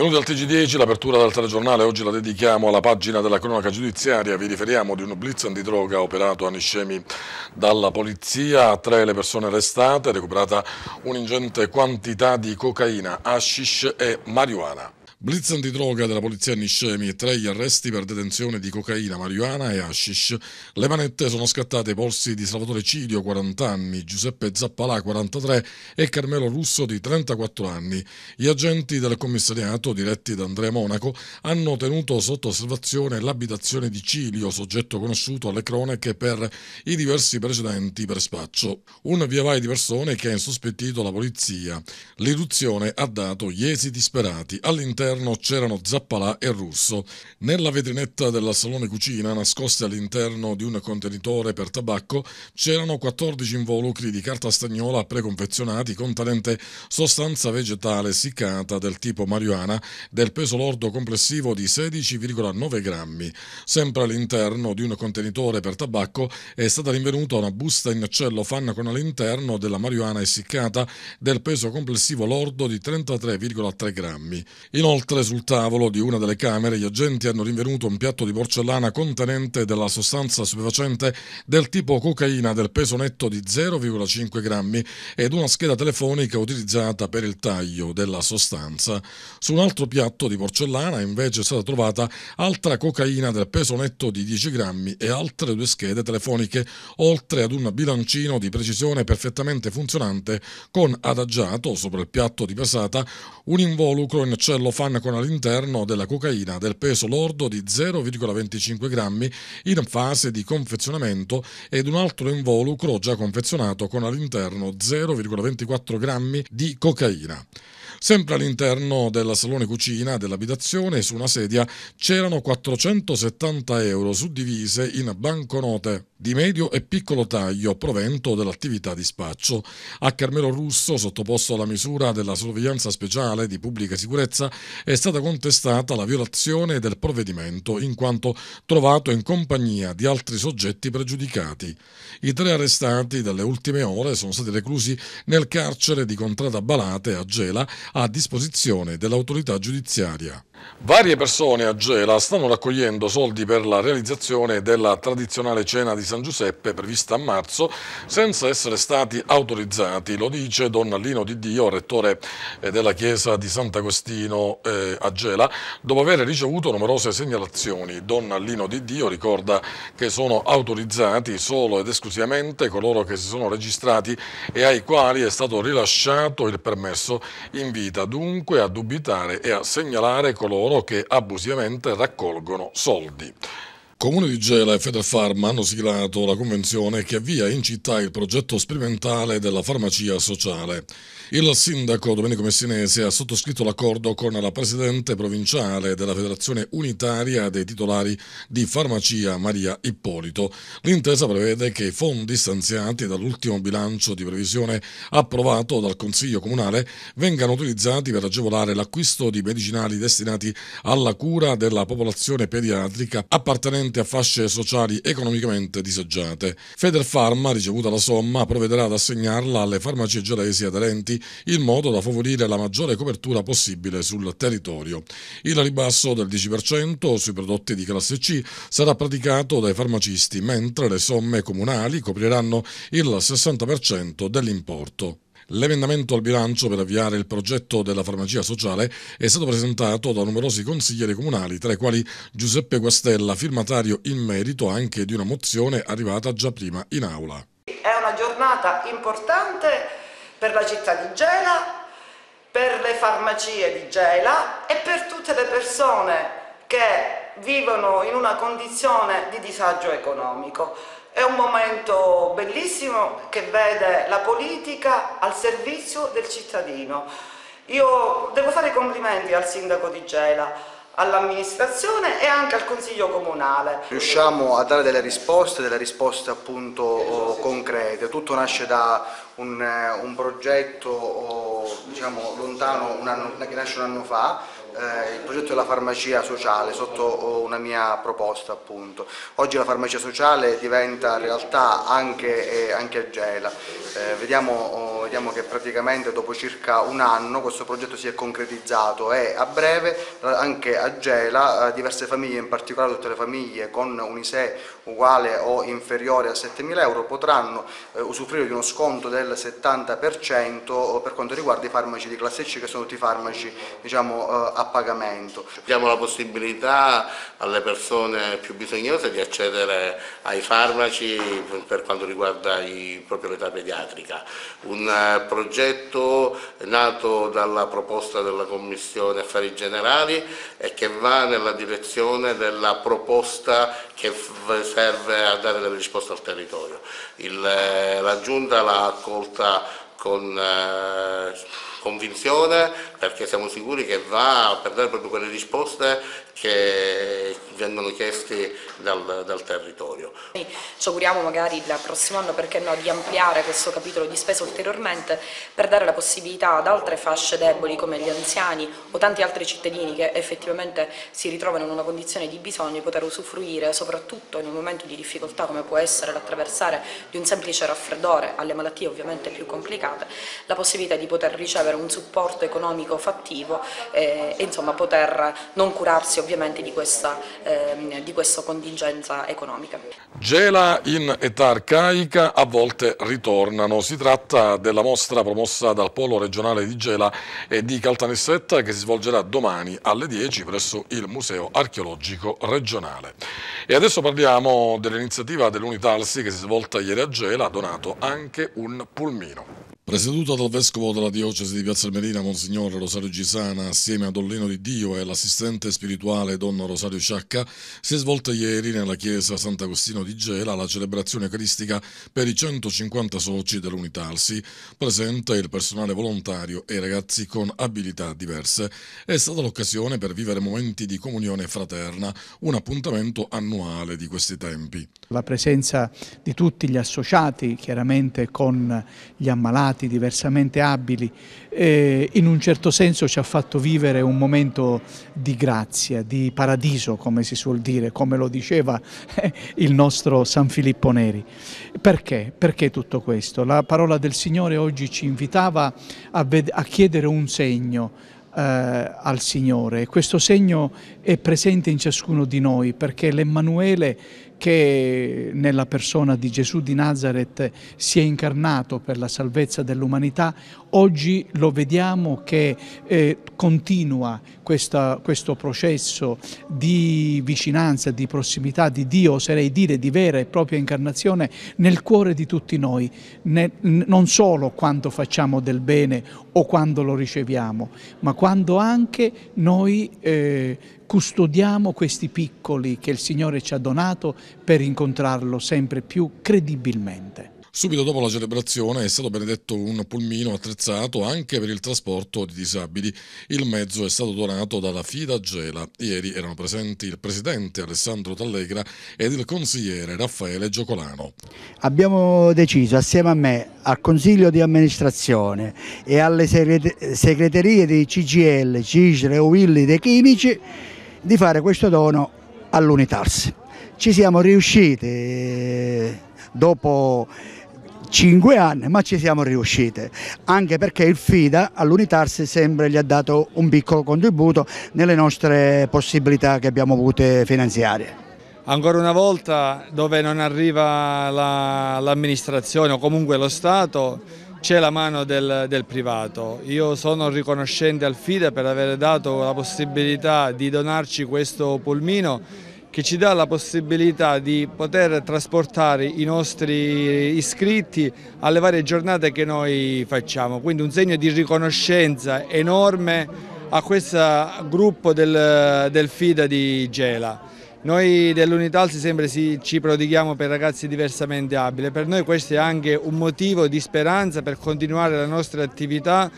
Benvenuti al TG10, l'apertura del telegiornale oggi la dedichiamo alla pagina della cronaca giudiziaria, vi riferiamo di un blitz antidroga operato a Niscemi dalla polizia, tre le persone arrestate, recuperata un'ingente quantità di cocaina, hashish e marijuana. Blitz antidroga della polizia Niscemi e tre gli arresti per detenzione di cocaina, marijuana e hashish. Le manette sono scattate ai polsi di Salvatore Cilio, 40 anni, Giuseppe Zappalà, 43 e Carmelo Russo di 34 anni. Gli agenti del commissariato, diretti da Andrea Monaco, hanno tenuto sotto osservazione l'abitazione di Cilio, soggetto conosciuto alle cronache per i diversi precedenti per spaccio. Un via vai di persone che ha insospettito la polizia. L'irruzione ha dato gli esiti sperati all'interno all'interno c'erano Zappalà e Russo. Nella vetrinetta del salone cucina, nascosti all'interno di un contenitore per tabacco, c'erano 14 involucri di carta stagnola preconfezionati contenente sostanza vegetale essiccata del tipo marijuana del peso lordo complessivo di 16,9 grammi. Sempre all'interno di un contenitore per tabacco è stata rinvenuta una busta in fan con all'interno della marijuana essiccata del peso complessivo lordo di 33,3 grammi. Inoltre Inoltre sul tavolo di una delle camere gli agenti hanno rinvenuto un piatto di porcellana contenente della sostanza stupefacente del tipo cocaina del peso netto di 0,5 grammi ed una scheda telefonica utilizzata per il taglio della sostanza. Su un altro piatto di porcellana invece è stata trovata altra cocaina del peso netto di 10 grammi e altre due schede telefoniche, oltre ad un bilancino di precisione perfettamente funzionante con adagiato sopra il piatto di pesata un involucro in cellofanio pan con all'interno della cocaina del peso lordo di 0,25 grammi in fase di confezionamento ed un altro involucro già confezionato con all'interno 0,24 grammi di cocaina. Sempre all'interno del salone cucina dell'abitazione, su una sedia, c'erano 470 euro suddivise in banconote di medio e piccolo taglio provento dell'attività di spaccio. A Carmelo Russo, sottoposto alla misura della sorveglianza speciale di pubblica sicurezza, è stata contestata la violazione del provvedimento in quanto trovato in compagnia di altri soggetti pregiudicati. I tre arrestati delle ultime ore sono stati reclusi nel carcere di Contrada Balate a Gela a disposizione dell'autorità giudiziaria. Varie persone a Gela stanno raccogliendo soldi per la realizzazione della tradizionale cena di San Giuseppe prevista a marzo senza essere stati autorizzati, lo dice Don Lino Di Dio, rettore eh, della chiesa di Sant'Agostino eh, a Gela, dopo aver ricevuto numerose segnalazioni. Don Lino Di Dio ricorda che sono autorizzati solo ed esclusivamente coloro che si sono registrati e ai quali è stato rilasciato il permesso. Invita dunque a dubitare e a segnalare coloro coloro che abusivamente raccolgono soldi. Comune di Gela e Federfarma hanno siglato la convenzione che avvia in città il progetto sperimentale della farmacia sociale. Il sindaco Domenico Messinese ha sottoscritto l'accordo con la presidente provinciale della Federazione Unitaria dei titolari di farmacia Maria Ippolito. L'intesa prevede che i fondi stanziati dall'ultimo bilancio di previsione approvato dal Consiglio Comunale vengano utilizzati per agevolare l'acquisto di medicinali destinati alla cura della popolazione pediatrica appartenente riferente a fasce sociali economicamente disagiate. Federfarma, ricevuta la somma, provvederà ad assegnarla alle farmacie gelesi aderenti in modo da favorire la maggiore copertura possibile sul territorio. Il ribasso del 10% sui prodotti di classe C sarà praticato dai farmacisti, mentre le somme comunali copriranno il 60% dell'importo. L'emendamento al bilancio per avviare il progetto della farmacia sociale è stato presentato da numerosi consiglieri comunali, tra i quali Giuseppe Guastella, firmatario in merito anche di una mozione arrivata già prima in aula. È una giornata importante per la città di Gela, per le farmacie di Gela e per tutte le persone che vivono in una condizione di disagio economico. È un momento bellissimo che vede la politica al servizio del cittadino. Io devo fare i complimenti al sindaco di Gela, all'amministrazione e anche al consiglio comunale. Riusciamo a dare delle risposte, delle risposte appunto oh, concrete. Tutto nasce da un, eh, un progetto oh, diciamo, lontano, anno, che nasce un anno fa, eh, il progetto della farmacia sociale sotto eh, una mia proposta appunto. Oggi la farmacia sociale diventa realtà anche, eh, anche Gela, eh, vediamo, oh, vediamo, che praticamente dopo circa un anno questo progetto si è concretizzato e a breve anche a Gela eh, diverse famiglie, in particolare tutte le famiglie con un ISE uguale o inferiore a 7.000 euro potranno eh, usufruire di uno sconto del 70% eh, per quanto riguarda i farmaci di classe C che sono tutti farmaci diciamo, eh, a pagamento. Diamo la possibilità alle persone più bisognose di accedere ai farmaci per quanto riguarda i, proprio l'età pediatrica. Un eh, progetto nato dalla proposta della Commissione Affari Generali e che va nella direzione della proposta che serve eh, a dare delle risposte al territorio. Il, eh, la Giunta l'ha accolta con... Eh, convinzione perché siamo sicuri che va per dare proprio quelle risposte che vengono chiesti dal, dal territorio. Ci auguriamo magari il prossimo anno, perché no, di ampliare questo capitolo di spesa ulteriormente per dare la possibilità ad altre fasce deboli come gli anziani o tanti altri cittadini che effettivamente si ritrovano in una condizione di bisogno di poter usufruire soprattutto in un momento di difficoltà come può essere l'attraversare di un semplice raffreddore alle malattie ovviamente più complicate, la possibilità di poter ricevere avere un supporto economico fattivo e, eh, e insomma poter non curarsi ovviamente di questa, eh, di questa contingenza economica. Gela in età arcaica a volte ritornano, si tratta della mostra promossa dal Polo regionale di Gela e di Caltanissetta che si svolgerà domani alle 10 presso il Museo Archeologico Regionale. E adesso parliamo dell'iniziativa dell'Unitalsi che si è svolta ieri a Gela, ha donato anche un pulmino. Presieduta dal Vescovo della Diocesi di Piazza Merina, Monsignor Rosario Gisana, assieme a Dollino Di Dio e l'assistente spirituale Donna Rosario Sciacca, si è svolta ieri nella chiesa Sant'Agostino di Gela la celebrazione cristica per i 150 soci dell'Unità Presente il personale volontario e i ragazzi con abilità diverse. È stata l'occasione per vivere momenti di comunione fraterna, un appuntamento annuale di questi tempi. La presenza di tutti gli associati, chiaramente con gli ammalati, formati, diversamente abili, eh, in un certo senso ci ha fatto vivere un momento di grazia, di paradiso come si suol dire, come lo diceva eh, il nostro San Filippo Neri. Perché? Perché tutto questo? La parola del Signore oggi ci invitava a, a chiedere un segno, eh, al Signore. Questo segno è presente in ciascuno di noi perché l'Emmanuele che nella persona di Gesù di Nazareth si è incarnato per la salvezza dell'umanità, oggi lo vediamo che eh, continua questa, questo processo di vicinanza, di prossimità di Dio, oserei dire di vera e propria incarnazione nel cuore di tutti noi, ne, non solo quando facciamo del bene o quando lo riceviamo, ma quando anche noi eh, custodiamo questi piccoli che il Signore ci ha donato per incontrarlo sempre più credibilmente. Subito dopo la celebrazione è stato benedetto un pulmino attrezzato anche per il trasporto di disabili. Il mezzo è stato donato dalla Fida Gela. Ieri erano presenti il presidente Alessandro Tallegra ed il consigliere Raffaele Giocolano. Abbiamo deciso assieme a me, al consiglio di amministrazione e alle segreterie di CGL, Cisre, Ovilli dei Chimici di fare questo dono all'Unitars. Ci siamo riusciti dopo cinque anni, ma ci siamo riusciti, anche perché il FIDA all'Unitars sempre gli ha dato un piccolo contributo nelle nostre possibilità che abbiamo avute finanziarie. Ancora una volta dove non arriva l'amministrazione la, o comunque lo Stato c'è la mano del, del, privato. Io sono riconoscente al FIDE per aver dato la possibilità di donarci questo pulmino che ci dà la possibilità di poter trasportare i nostri iscritti alle varie giornate che noi facciamo. Quindi un segno di riconoscenza enorme a questo gruppo del, del FIDA di Gela. Noi dell'Unità Alsi sempre ci prodighiamo per ragazzi diversamente abili, per noi questo è anche un motivo di speranza per continuare la nostra attività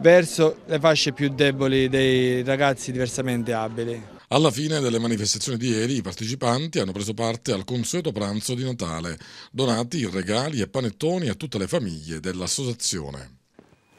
verso le fasce più deboli dei ragazzi diversamente abili. Alla fine delle manifestazioni di ieri i partecipanti hanno preso parte al consueto pranzo di Natale, donati regali e panettoni a tutte le famiglie dell'associazione.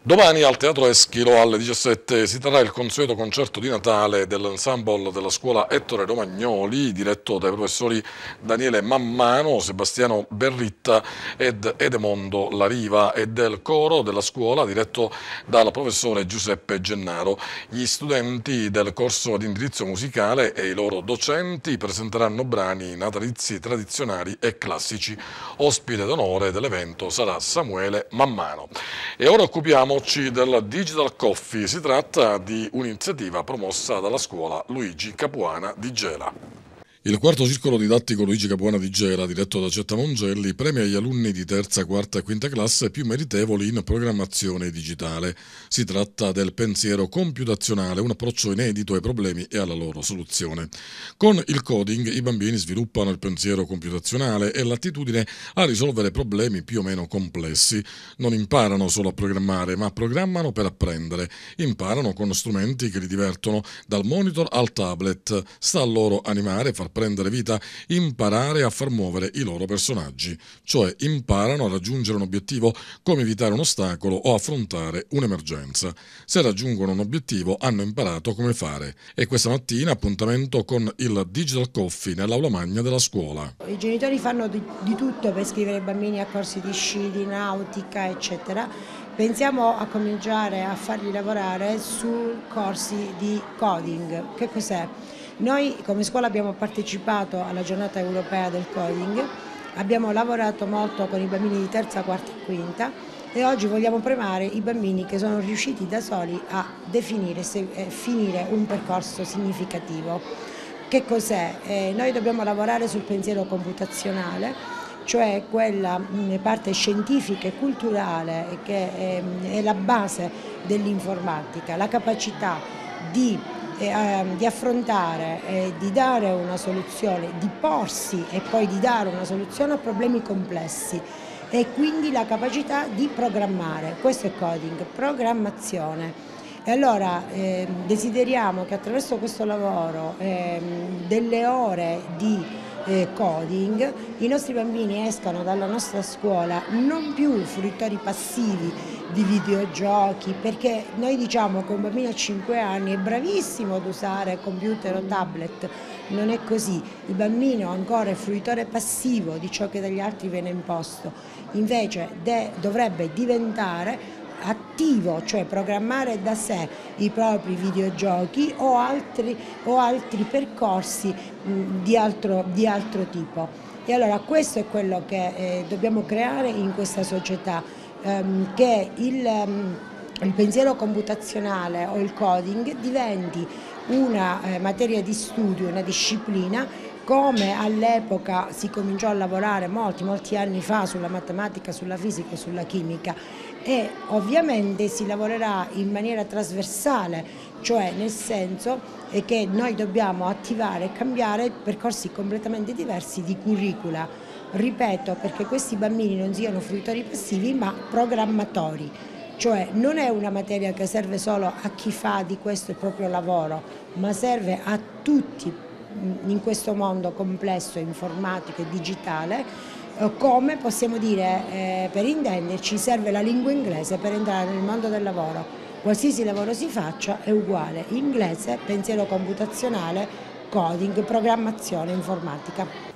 Domani al Teatro Eschilo alle 17 si terrà il consueto concerto di Natale dell'ensemble della scuola Ettore Romagnoli, diretto dai professori Daniele Mammano, Sebastiano Berritta ed Edemondo Lariva e del coro della scuola diretto dal professore Giuseppe Gennaro. Gli studenti del corso di indirizzo musicale e i loro docenti presenteranno brani natalizi tradizionali e classici. Ospite d'onore dell'evento sarà Samuele Mammano. E ora occupiamo Occupiamoci del Digital Coffee, si tratta di un'iniziativa promossa dalla scuola Luigi Capuana di Gela. Il quarto circolo didattico Luigi Capuana di Gela, diretto da Cetta Mongelli, premia gli alunni di terza, quarta e quinta classe più meritevoli in programmazione digitale. Si tratta del pensiero computazionale, un approccio inedito ai problemi e alla loro soluzione. Con il coding i bambini sviluppano il pensiero computazionale e l'attitudine a risolvere problemi più o meno complessi. Non imparano solo a programmare, ma programmano per apprendere. Imparano con strumenti che li divertono, dal monitor al tablet. Sta a loro animare, far prendere vita, imparare a far muovere i loro personaggi, cioè imparano a raggiungere un obiettivo, come evitare un ostacolo o affrontare un'emergenza. Se raggiungono un obiettivo hanno imparato come fare e questa mattina appuntamento con il Digital Coffee nell'aula magna della scuola. I genitori fanno di, di tutto per scrivere i bambini a corsi di sci, di nautica eccetera. Pensiamo a cominciare a farli lavorare su corsi di coding. Che cos'è? Noi come scuola abbiamo partecipato alla giornata europea del coding, abbiamo lavorato molto con i bambini di terza, quarta e quinta e oggi vogliamo premare i bambini che sono riusciti da soli a definire e eh, finire un percorso significativo. Che cos'è? Eh, noi dobbiamo lavorare sul pensiero computazionale cioè quella mm, parte scientifica e culturale che ehm, è la base dell'informatica, la capacità di eh, di affrontare e di dare una soluzione, di porsi e poi di dare una soluzione a problemi complessi e quindi la capacità di programmare, questo è coding, programmazione. E allora eh, desideriamo che attraverso questo lavoro eh, delle ore di eh, coding, i nostri bambini escano dalla nostra scuola non più fruttori passivi di videogiochi, perché noi diciamo che un bambino a 5 anni è bravissimo ad usare computer o tablet, non è così, il bambino ancora è fruitore passivo di ciò che dagli altri viene imposto, invece dovrebbe diventare attivo, cioè programmare da sé i propri videogiochi o altri, o altri percorsi di, altro, di altro tipo. E allora questo è quello che eh, dobbiamo creare in questa società, ehm, che il, ehm, il, pensiero computazionale o il coding diventi una eh, materia di studio, una disciplina come all'epoca si cominciò a lavorare molti, molti anni fa sulla matematica, sulla fisica e sulla chimica e ovviamente si lavorerà in maniera trasversale, cioè nel senso che noi dobbiamo attivare e cambiare percorsi completamente diversi di curricula, ripeto perché questi bambini non siano fruitori passivi ma programmatori, cioè non è una materia che serve solo a chi fa di questo il proprio lavoro, ma serve a tutti in questo mondo complesso informatico e digitale eh, come possiamo dire eh, per intenderci serve la lingua inglese per entrare nel mondo del lavoro. Qualsiasi lavoro si faccia è uguale, inglese, pensiero computazionale, coding, programmazione informatica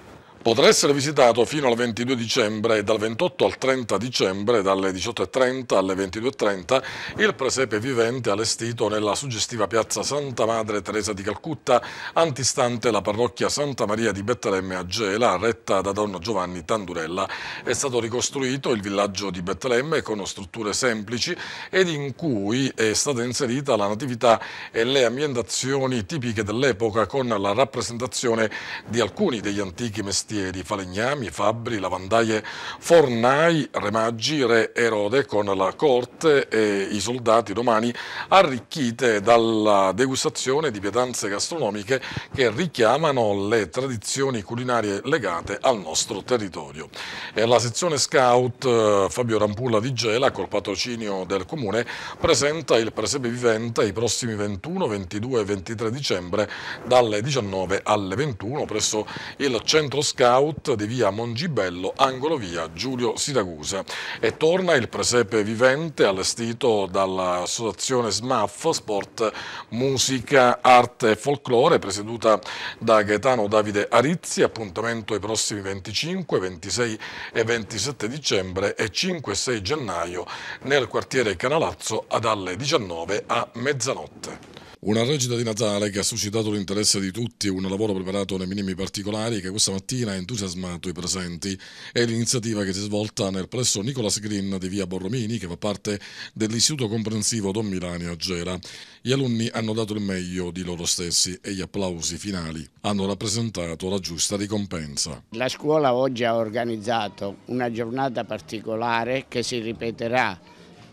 potrà essere visitato fino al 22 dicembre e dal 28 al 30 dicembre, dalle 18.30 alle 22.30, il presepe vivente allestito nella suggestiva piazza Santa Madre Teresa di Calcutta, antistante la parrocchia Santa Maria di Betlemme a Gela, retta da Don Giovanni Tandurella. È stato ricostruito il villaggio di Betlemme con strutture semplici ed in cui è stata inserita la natività e le ambientazioni tipiche dell'epoca con la rappresentazione di alcuni degli antichi mestieri forestieri, falegnami, fabbri, lavandaie, fornai, remaggi, re Erode con la corte e i soldati romani arricchite dalla degustazione di pietanze gastronomiche che richiamano le tradizioni culinarie legate al nostro territorio. E la sezione scout eh, Fabio Rampulla di Gela, col patrocinio del comune, presenta il presepe vivente i prossimi 21, 22 e 23 dicembre dalle 19 alle 21 presso il centro scout scout di via Mongibello, angolo via Giulio Siracusa. E torna il presepe vivente allestito dall'associazione SMAF, Sport, Musica, Arte e Folklore, presieduta da Gaetano Davide Arizzi, appuntamento ai prossimi 25, 26 e 27 dicembre e 5 e 6 gennaio nel quartiere Canalazzo ad alle 19 a mezzanotte. Una recita di Natale che ha suscitato l'interesse di tutti, un lavoro preparato nei minimi particolari che questa mattina ha entusiasmato i presenti. È l'iniziativa che si è svolta nel presso Nicolas Green di via Borromini, che fa parte dell'Istituto Comprensivo Don Milani a Gera. Gli alunni hanno dato il meglio di loro stessi e gli applausi finali hanno rappresentato la giusta ricompensa. La scuola oggi ha organizzato una giornata particolare che si ripeterà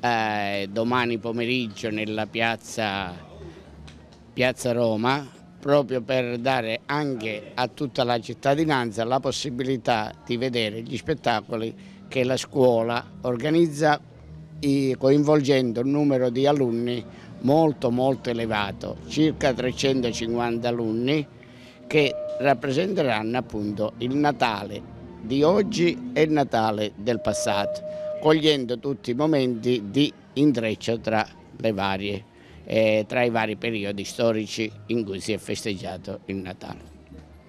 eh, domani pomeriggio nella piazza Piazza Roma proprio per dare anche a tutta la cittadinanza la possibilità di vedere gli spettacoli che la scuola organizza coinvolgendo un numero di alunni molto molto elevato, circa 350 alunni che rappresenteranno appunto il Natale di oggi e il Natale del passato, cogliendo tutti i momenti di intreccio tra le varie eh, tra i vari periodi storici in cui si è festeggiato il Natale.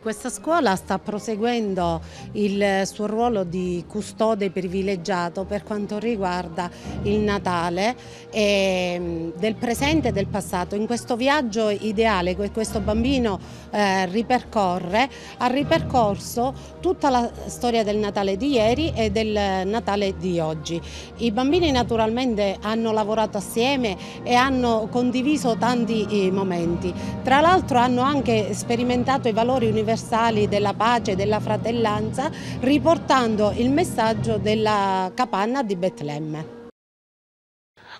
Questa scuola sta proseguendo il suo ruolo di custode privilegiato per quanto riguarda il Natale mm, del presente e del passato. In questo viaggio ideale che questo bambino eh, ripercorre, ha ripercorso tutta la storia del Natale di ieri e del Natale di oggi. I bambini naturalmente hanno lavorato assieme e hanno condiviso tanti eh, momenti. Tra l'altro hanno anche sperimentato i valori universitari universali della pace e della fratellanza, riportando il messaggio della capanna di Betlemme.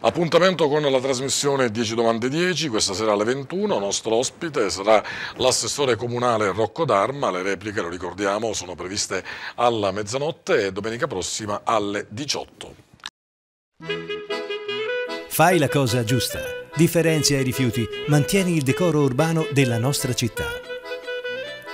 Appuntamento con la trasmissione 10 domande 10, questa sera alle 21, nostro ospite sarà l'assessore comunale Rocco D'Arma, le repliche lo ricordiamo sono previste alla mezzanotte e domenica prossima alle 18. Fai la cosa giusta, differenzia i rifiuti, mantieni il decoro urbano della nostra città.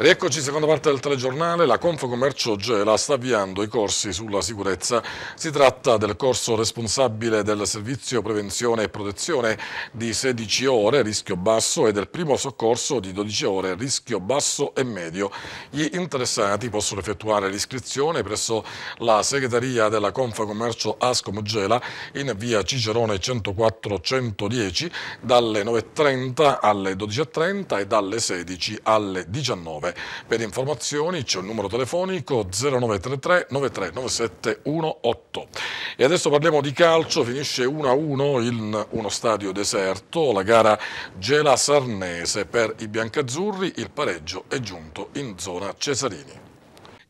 Rieccoci, seconda parte del telegiornale. La Confcommercio Gela sta avviando i corsi sulla sicurezza. Si tratta del corso responsabile del servizio prevenzione e protezione di 16 ore rischio basso e del primo soccorso di 12 ore rischio basso e medio. Gli interessati possono effettuare l'iscrizione presso la segreteria della Confcommercio Ascom Gela in via Cicerone 104-110 dalle 9.30 alle 12.30 e dalle 16 alle 19. Fiamme. Per informazioni c'è un numero telefonico 0933 9397188. E adesso parliamo di calcio, finisce 1-1 in uno stadio deserto, la gara Gela Sarnese per i biancazzurri, il pareggio è giunto in zona Cesarini.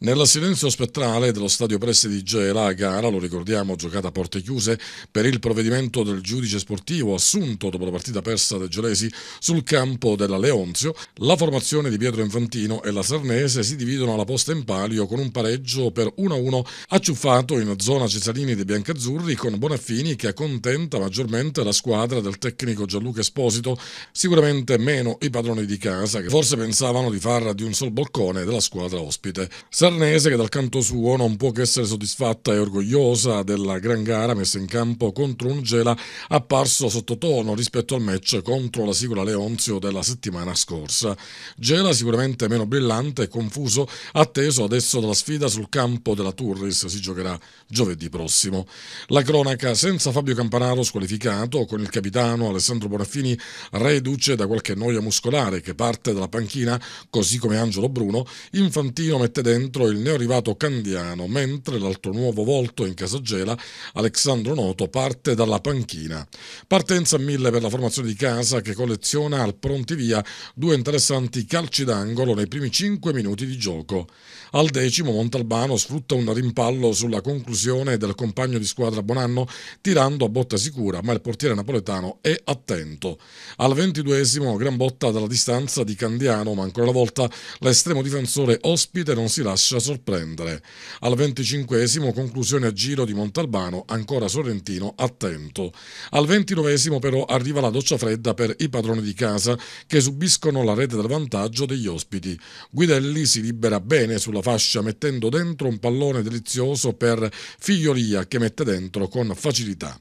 Nella silenzio spettrale dello stadio Presti di Gela, gara, lo ricordiamo, giocata a porte chiuse per il provvedimento del giudice sportivo assunto dopo la partita persa dei gelesi sul campo della Leonzio, la formazione di Pietro Infantino e la Sarnese si dividono alla posta in palio con un pareggio per 1-1 acciuffato in zona Cesarini dei Biancazzurri con Bonaffini che accontenta maggiormente la squadra del tecnico Gianluca Esposito, sicuramente meno i padroni di casa che forse pensavano di far di un sol boccone della squadra ospite. Darnese che dal canto suo non può che essere soddisfatta e orgogliosa della gran gara messa in campo contro un Gela apparso sottotono rispetto al match contro la Sigola Leonzio della settimana scorsa. Gela sicuramente meno brillante e confuso, atteso adesso dalla sfida sul campo della Turris, si giocherà giovedì prossimo. La cronaca senza Fabio Campanaro squalificato, con il capitano Alessandro Bonaffini reduce da qualche noia muscolare che parte dalla panchina, così come Angelo Bruno, Infantino mette dentro contro il neoarrivato Candiano, mentre l'altro nuovo volto in Casagela, Alessandro Noto, parte dalla panchina. Partenza a mille per la formazione di casa che colleziona al pronti via due interessanti calci d'angolo nei primi 5 minuti di gioco. Al decimo Montalbano sfrutta un rimpallo sulla conclusione del compagno di squadra Bonanno tirando a botta sicura, ma il portiere napoletano è attento. Al ventiduesimo gran botta dalla distanza di Candiano, ma ancora una volta l'estremo difensore ospite non si lascia lascia sorprendere. Al venticinquesimo conclusione a giro di Montalbano, ancora Sorrentino attento. Al ventinovesimo però arriva la doccia fredda per i padroni di casa che subiscono la rete del vantaggio degli ospiti. Guidelli si libera bene sulla fascia mettendo dentro un pallone delizioso per Figlioria che mette dentro con facilità.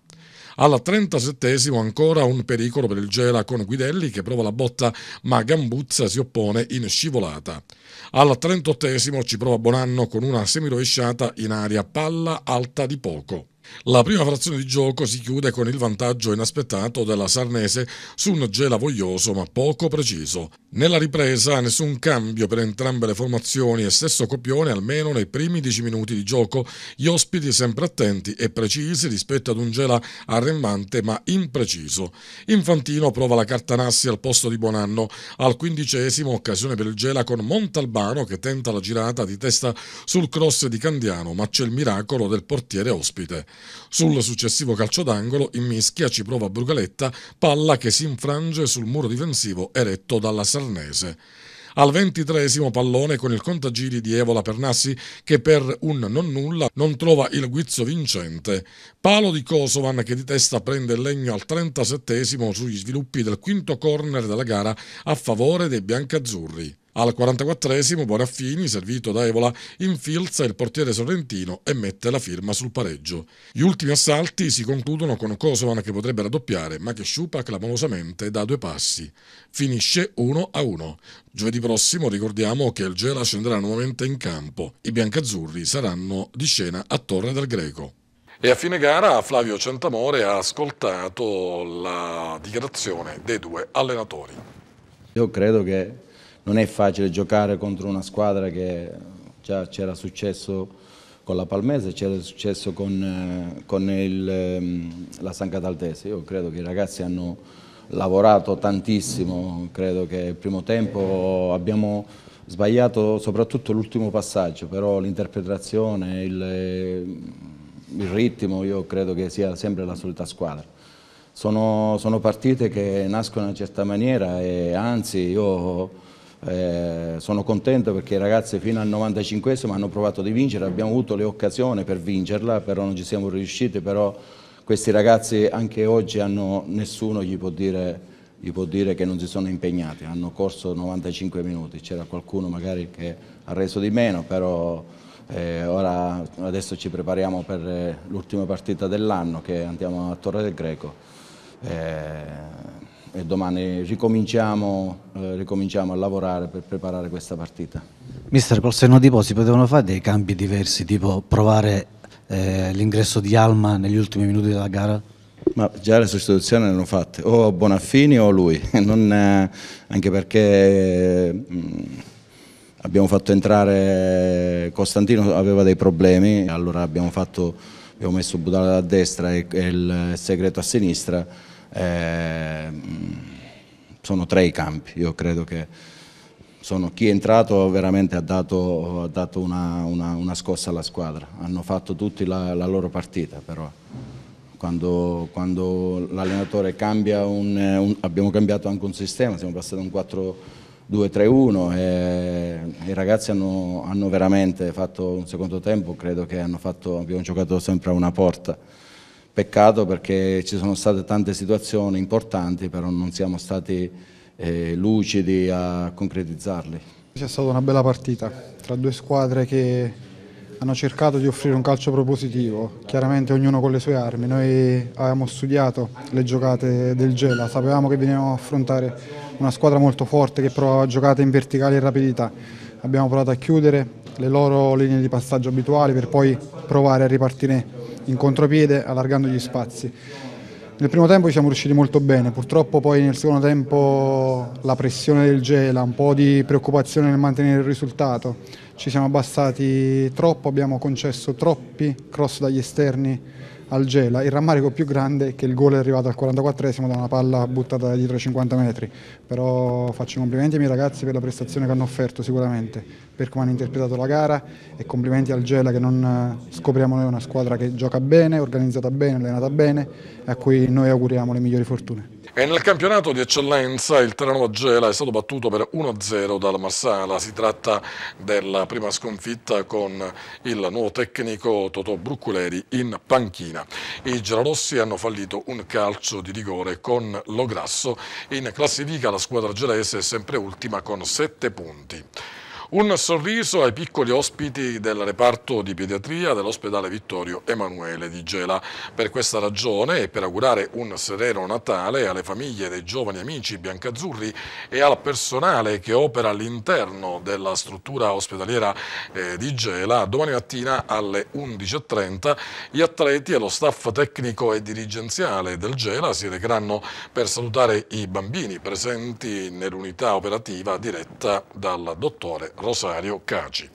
Alla 37 ancora un pericolo per il Gela con Guidelli che prova la botta ma Gambuzza si oppone in scivolata. Alla 38 ci prova Bonanno con una semirovesciata in aria palla alta di poco. La prima frazione di gioco si chiude con il vantaggio inaspettato della Sarnese su un gela voglioso ma poco preciso. Nella ripresa nessun cambio per entrambe le formazioni e stesso copione almeno nei primi 10 minuti di gioco, gli ospiti sempre attenti e precisi rispetto ad un Gela arrembante ma impreciso. Infantino prova la Cartanassi al posto di Bonanno, al quindicesimo occasione per il Gela con Montalbano che tenta la girata di testa sul cross di Candiano ma c'è il miracolo del portiere ospite. Sul successivo calcio d'angolo in mischia ci prova Brugaletta, palla che si infrange sul muro difensivo eretto dalla Sardegna Farnese. Al ventitreesimo pallone con il contagiri di Evola Pernassi che per un non nulla non trova il guizzo vincente. Palo di Kosovan che di testa prende il legno al trentasettesimo sugli sviluppi del quinto corner della gara a favore dei biancazzurri. Al 44esimo Bonaffini, servito da Evola, infilza il portiere sorrentino e mette la firma sul pareggio. Gli ultimi assalti si concludono con Kosovan che potrebbe raddoppiare, ma che sciupa clamorosamente da due passi. Finisce 1 a 1. Giovedì prossimo ricordiamo che il Gela scenderà nuovamente in campo. I biancazzurri saranno di scena a Torre del Greco. E a fine gara Flavio Centamore ha ascoltato la dichiarazione dei due allenatori. Io credo che non è facile giocare contro una squadra che già c'era successo con la Palmese, c'era successo con, eh, con il, ehm, la San Cataltese. Io credo che i ragazzi hanno lavorato tantissimo, credo che il primo tempo abbiamo sbagliato soprattutto l'ultimo passaggio, però l'interpretazione, il, ehm, il, ritmo io credo che sia sempre la solita squadra. Sono, sono partite che nascono in una certa maniera e anzi io eh, sono contento perché i ragazzi fino al 95esimo hanno provato di vincere, abbiamo avuto le occasioni per vincerla, però non ci siamo riusciti, però questi ragazzi anche oggi hanno, nessuno gli può, dire, gli può dire che non si sono impegnati, hanno corso 95 minuti, c'era qualcuno magari che ha reso di meno, però eh, ora, adesso ci prepariamo per eh, l'ultima partita dell'anno che andiamo a Torre del Greco. Eh, e domani ricominciamo, eh, ricominciamo, a lavorare per preparare questa partita. Mister, col seno di Po si potevano fare dei cambi diversi, tipo provare eh, l'ingresso di Alma negli ultimi minuti della gara? Ma già le sostituzioni erano fatte, o Bonaffini o lui, non, eh, anche perché... Mh, mm, abbiamo fatto entrare Costantino aveva dei problemi allora abbiamo, fatto, abbiamo messo Budala a destra e, e il segreto a sinistra eh, sono tre i campi, io credo che sono, chi è entrato veramente ha dato, ha dato una, una, una, scossa alla squadra, hanno fatto tutti la, la loro partita però. Quando, quando l'allenatore cambia, un, un, abbiamo cambiato anche un sistema, siamo passati da un 4 2-3-1 e i ragazzi hanno, hanno, veramente fatto un secondo tempo, credo che fatto, abbiamo giocato sempre a una porta. Peccato perché ci sono state tante situazioni importanti, però non siamo stati eh, lucidi a concretizzarli. C'è stata una bella partita tra due squadre che hanno cercato di offrire un calcio propositivo, chiaramente ognuno con le sue armi. Noi avevamo studiato le giocate del Gela, sapevamo che venivamo a affrontare una squadra molto forte che provava giocate in verticale e rapidità. Abbiamo provato a chiudere le loro linee di passaggio abituali per poi provare a ripartire in contropiede allargando gli spazi. Nel primo tempo ci siamo riusciti molto bene, purtroppo poi nel secondo tempo la pressione del Gela, un po' di preoccupazione nel mantenere il risultato, ci siamo abbassati troppo, abbiamo concesso troppi cross dagli esterni al Gela. il rammarico più grande è che il gol è arrivato al 44esimo da una palla buttata dietro i 50 metri, però faccio i complimenti ai miei ragazzi per la prestazione che hanno offerto sicuramente, per come hanno interpretato la gara e complimenti al Gela che non eh, scopriamo noi una squadra che gioca bene, organizzata bene, allenata bene e a cui noi auguriamo le migliori fortune. E nel campionato di eccellenza il Terranova Gela è stato battuto per 1-0 dalla Marsala. Si tratta della prima sconfitta con il nuovo tecnico Totò Brucculeri in panchina. I Gelarossi hanno fallito un calcio di rigore con Lograsso. In classifica la squadra gelese è sempre ultima con 7 punti. Un sorriso ai piccoli ospiti del reparto di pediatria dell'ospedale Vittorio Emanuele di Gela. Per questa ragione e per augurare un sereno Natale alle famiglie dei giovani amici biancazzurri e al personale che opera all'interno della struttura ospedaliera eh, di Gela, domani mattina alle 11.30 gli atleti e lo staff tecnico e dirigenziale del Gela si recheranno per salutare i bambini presenti nell'unità operativa diretta dal dottore Rosario Caci.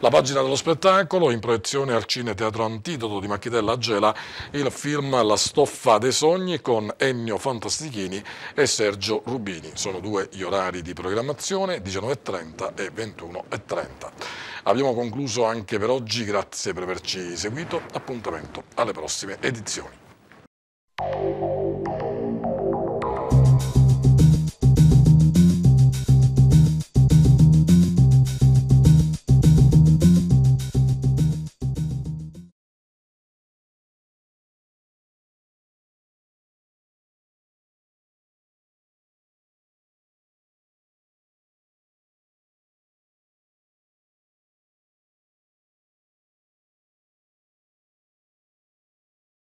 La pagina dello spettacolo, in proiezione al Cine Teatro Antidoto di Macchitella Gela, il film La stoffa dei sogni con Ennio Fantastichini e Sergio Rubini. Sono due gli orari di programmazione, 19.30 e 21.30. Abbiamo concluso anche per oggi, grazie per averci seguito, appuntamento alle prossime edizioni.